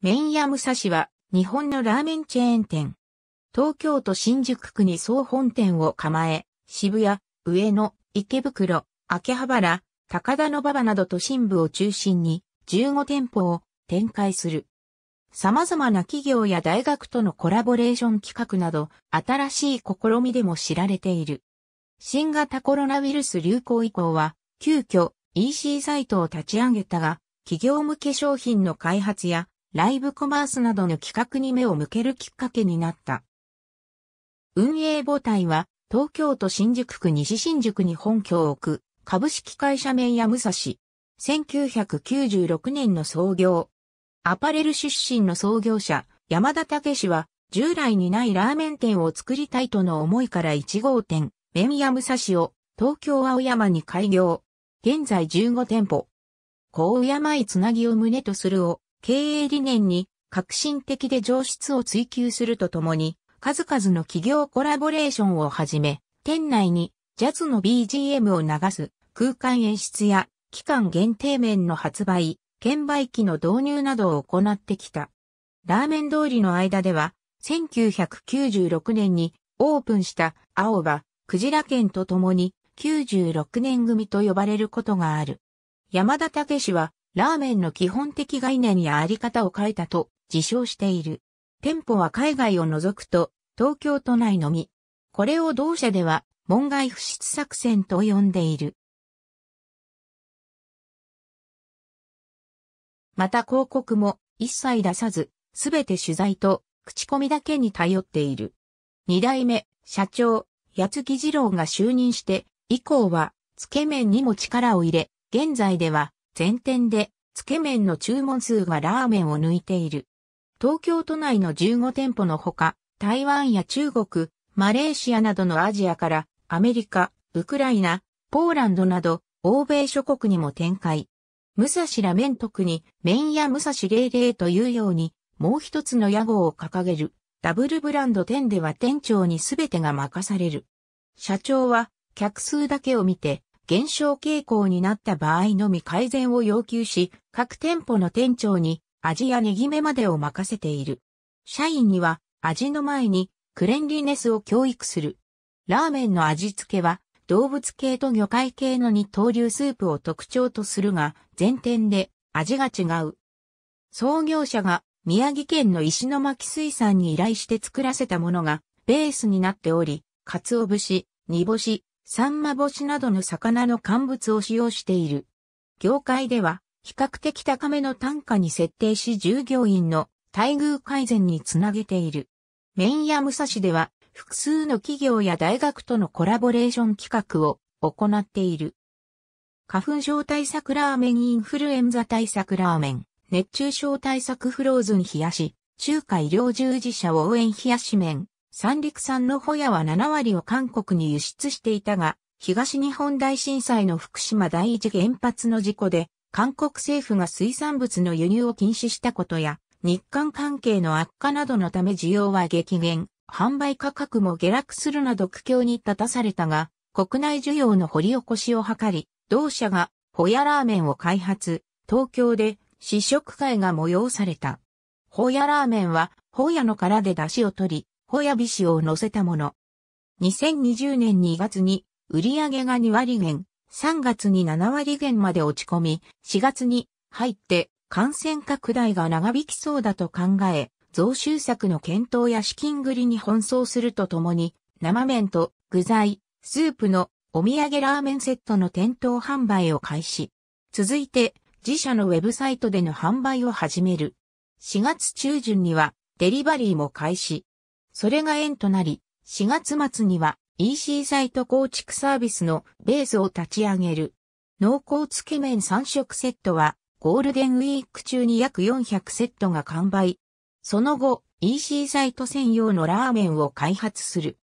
麺屋武蔵は日本のラーメンチェーン店。東京都新宿区に総本店を構え、渋谷、上野、池袋、秋葉原、高田馬場など都心部を中心に15店舗を展開する。様々な企業や大学とのコラボレーション企画など新しい試みでも知られている。新型コロナウイルス流行以降は急遽 EC サイトを立ち上げたが、企業向け商品の開発やライブコマースなどの企画に目を向けるきっかけになった。運営母体は、東京都新宿区西新宿に本拠を置く、株式会社名屋武蔵。1996年の創業。アパレル出身の創業者、山田武氏は、従来にないラーメン店を作りたいとの思いから1号店、麺屋武蔵を、東京青山に開業。現在15店舗。高山いつなぎを胸とするを、経営理念に革新的で上質を追求するとともに、数々の企業コラボレーションをはじめ、店内にジャズの BGM を流す空間演出や期間限定面の発売、券売機の導入などを行ってきた。ラーメン通りの間では、1996年にオープンした青葉、クジラ県と共に96年組と呼ばれることがある。山田武氏はラーメンの基本的概念やあり方を変えたと自称している。店舗は海外を除くと東京都内のみ。これを同社では門外不出作戦と呼んでいる。また広告も一切出さず、すべて取材と口コミだけに頼っている。二代目、社長、八木次郎が就任して、以降は、つけ麺にも力を入れ、現在では、全店で、つけ麺の注文数がラーメンを抜いている。東京都内の15店舗のほか、台湾や中国、マレーシアなどのアジアから、アメリカ、ウクライナ、ポーランドなど、欧米諸国にも展開。武蔵ラ麺特に、麺屋武蔵レイというように、もう一つの屋号を掲げる、ダブルブランド店では店長に全てが任される。社長は、客数だけを見て、減少傾向になった場合のみ改善を要求し、各店舗の店長に味やネギ目までを任せている。社員には味の前にクレンリネスを教育する。ラーメンの味付けは動物系と魚介系の二刀流スープを特徴とするが、全店で味が違う。創業者が宮城県の石巻水産に依頼して作らせたものがベースになっており、鰹節、煮干し、サンマ干しなどの魚の乾物を使用している。業界では、比較的高めの単価に設定し従業員の待遇改善につなげている。麺屋武蔵では、複数の企業や大学とのコラボレーション企画を行っている。花粉症対策ラーメンインフルエンザ対策ラーメン、熱中症対策フローズン冷やし、中華医療従事者応援冷やし麺、三陸産のホヤは7割を韓国に輸出していたが、東日本大震災の福島第一原発の事故で、韓国政府が水産物の輸入を禁止したことや、日韓関係の悪化などのため需要は激減、販売価格も下落するなど苦境に立たされたが、国内需要の掘り起こしを図り、同社がホヤラーメンを開発、東京で試食会が催された。ホヤラーメンは、ホヤの殻で出汁を取り、ホヤビシを乗せたもの。2020年2月に売上が2割減、3月に7割減まで落ち込み、4月に入って感染拡大が長引きそうだと考え、増収策の検討や資金繰りに奔走するとともに、生麺と具材、スープのお土産ラーメンセットの店頭販売を開始。続いて、自社のウェブサイトでの販売を始める。4月中旬には、デリバリーも開始。それが縁となり、4月末には EC サイト構築サービスのベースを立ち上げる。濃厚つけ麺3食セットはゴールデンウィーク中に約400セットが完売。その後、EC サイト専用のラーメンを開発する。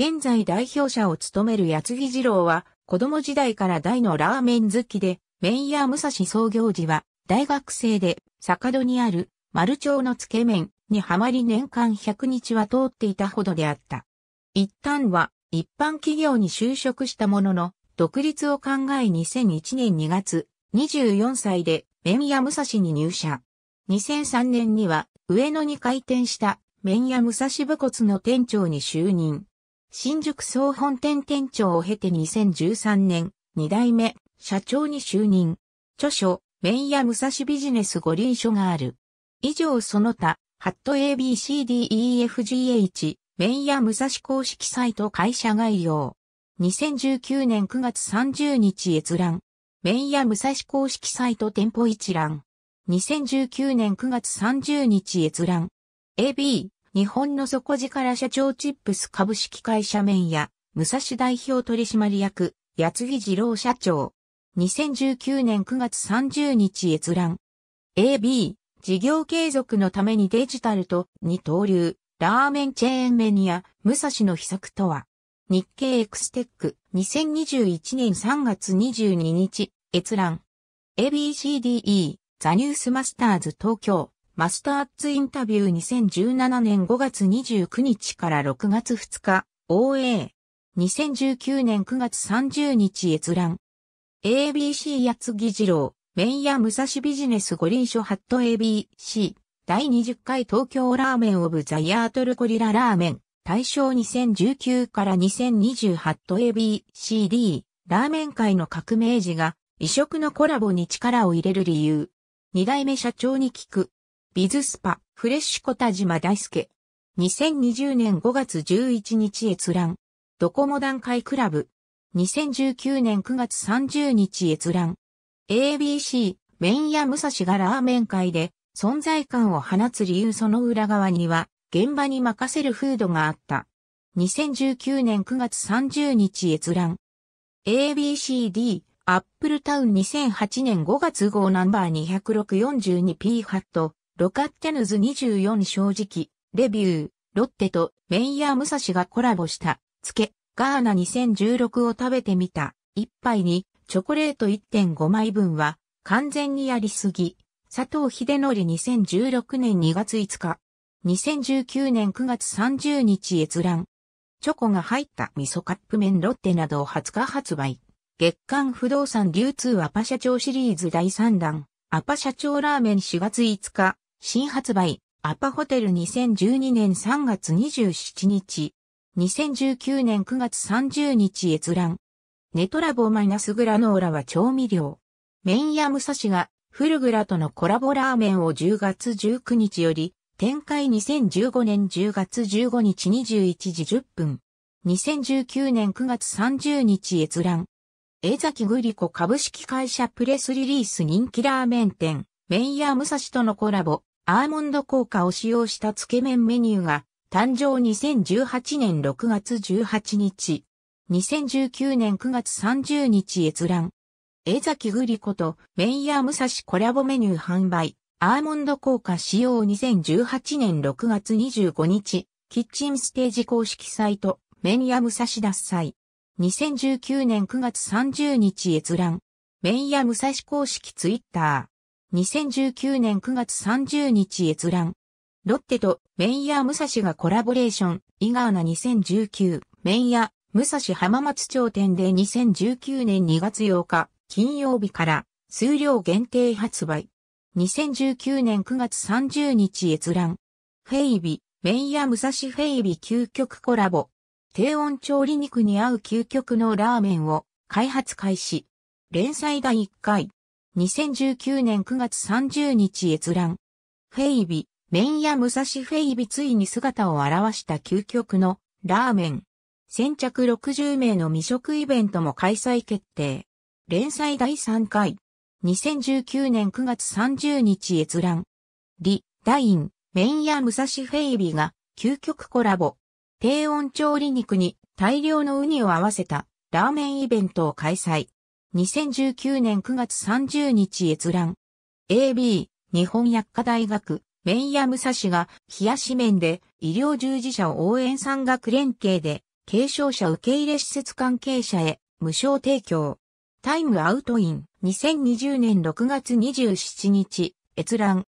現在代表者を務める八木次郎は、子供時代から大のラーメン好きで、麺屋武蔵創業時は、大学生で、坂戸にある、丸町のつけ麺、にはまり年間100日は通っていたほどであった。一旦は一般企業に就職したものの、独立を考え2001年2月、24歳で麺屋武蔵に入社。2003年には上野に開店した麺屋武蔵部骨の店長に就任。新宿総本店店長を経て2013年、2代目社長に就任。著書、麺屋武蔵ビジネス五輪書がある。以上その他、ハット ABCDEFGH、メンヤ武蔵公式サイト会社概要。2019年9月30日閲覧。メンヤ武蔵公式サイト店舗一覧。2019年9月30日閲覧。AB、日本の底力社長チップス株式会社メンヤ、武蔵代表取締役、八木次郎社長。2019年9月30日閲覧。AB、事業継続のためにデジタルとに投流、ラーメンチェーンメニア、武蔵の秘策とは、日経エクステック2021年3月22日、閲覧。ABCDE、ザニュースマスターズ東京、マスターズインタビュー2017年5月29日から6月2日、OA。2019年9月30日閲覧。ABC 八木次郎、麺屋武蔵ビジネス五輪書ハット ABC 第20回東京ラーメンオブザイヤートルコリララーメン大正2019から2020ハット ABCD ラーメン界の革命児が異色のコラボに力を入れる理由二代目社長に聞くビズスパフレッシュ小田島大輔2020年5月11日閲覧ドコモ段階クラブ2019年9月30日閲覧 ABC、麺屋武蔵がラーメン界で存在感を放つ理由その裏側には、現場に任せる風土があった。2019年9月30日閲覧。ABCD、アップルタウン2008年5月号ナンバー2 6 4 2 p ハット、ロカッテヌズ24正直、レビュー、ロッテとメイヤー武蔵がコラボした、つけ、ガーナ2016を食べてみた、一杯にチョコレート1.5枚分は、完全にやりすぎ。佐藤秀則2016年2月5日。2019年9月30日閲覧。チョコが入った味噌カップ麺ロッテなどを20日発売。月刊不動産流通アパ社長シリーズ第3弾。アパ社長ラーメン4月5日。新発売。アパホテル2012年3月27日。2019年9月30日閲覧。ネトラボマイナスグラノーラは調味料。麺屋武蔵がフルグラとのコラボラーメンを10月19日より展開2015年10月15日21時10分。2019年9月30日閲覧。江崎グリコ株式会社プレスリリース人気ラーメン店、麺屋武蔵とのコラボ、アーモンド効果を使用したつけ麺メニューが誕生2018年6月18日。2019年9月30日閲覧。江崎グリコとメイヤー武蔵コラボメニュー販売。アーモンド効果使用2018年6月25日。キッチンステージ公式サイト、メイヤー武蔵脱祭。2019年9月30日閲覧。メイヤー武蔵公式ツイッター。2019年9月30日閲覧。ロッテとメイヤー武蔵がコラボレーション、イガーナ2019、メイヤ武蔵浜松町店で2019年2月8日金曜日から数量限定発売。2019年9月30日閲覧。フェイビ、麺屋武蔵フェイビ究極コラボ。低温調理肉に合う究極のラーメンを開発開始。連載第1回。2019年9月30日閲覧。フェイビ、麺屋武蔵フェイビついに姿を現した究極のラーメン。先着60名の未食イベントも開催決定。連載第3回。2019年9月30日閲覧。リ、ダイン、メンやサシフェイビーが究極コラボ。低温調理肉に大量のウニを合わせたラーメンイベントを開催。2019年9月30日閲覧。AB、日本薬科大学、メンやサシが冷やし麺で医療従事者を応援産学連携で継承者受け入れ施設関係者へ無償提供。タイムアウトイン2020年6月27日閲覧。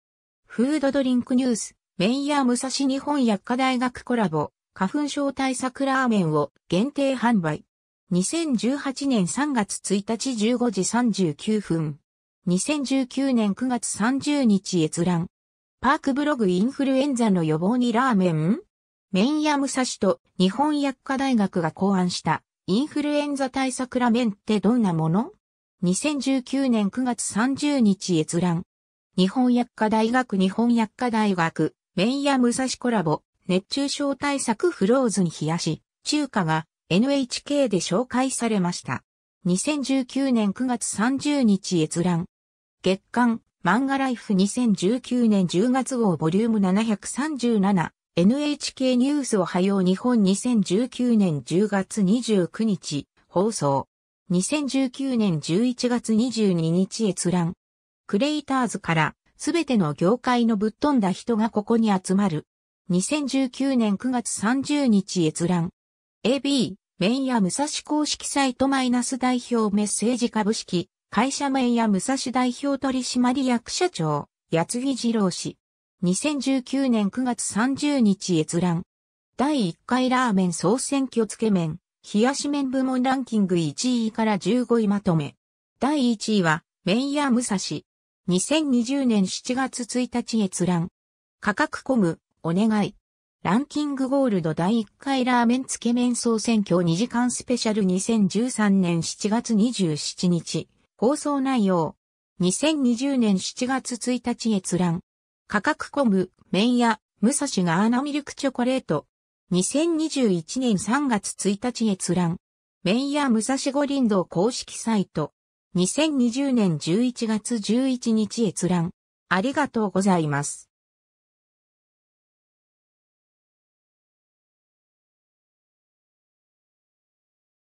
フードドリンクニュースメイヤー武蔵日本薬科大学コラボ花粉症対策ラーメンを限定販売。2018年3月1日15時39分。2019年9月30日閲覧。パークブログインフルエンザの予防にラーメンメンヤムサシと日本薬科大学が考案したインフルエンザ対策ラメンってどんなもの ?2019 年9月30日閲覧。日本薬科大学日本薬科大学、メンヤムサシコラボ、熱中症対策フローズン冷やし、中華が NHK で紹介されました。2019年9月30日閲覧。月刊、漫画ライフ2019年10月号ボリューム737。NHK ニュースおはよう日本2019年10月29日放送。2019年11月22日閲覧。クレイターズからすべての業界のぶっ飛んだ人がここに集まる。2019年9月30日閲覧。AB、ン屋武蔵公式サイトマイナス代表メッセージ株式、会社ン屋武蔵代表取締役社長、八木次郎氏。2019年9月30日閲覧。第1回ラーメン総選挙つけ麺、冷やし麺部門ランキング1位から15位まとめ。第1位は、麺屋武蔵。2020年7月1日閲覧。価格コム、お願い。ランキングゴールド第1回ラーメンつけ麺総選挙2時間スペシャル2013年7月27日。放送内容。2020年7月1日閲覧。価格コム、麺屋、武蔵ガーナミルクチョコレート。2021年3月1日閲覧。麺屋武蔵五輪堂公式サイト。2020年11月11日閲覧。ありがとうございます。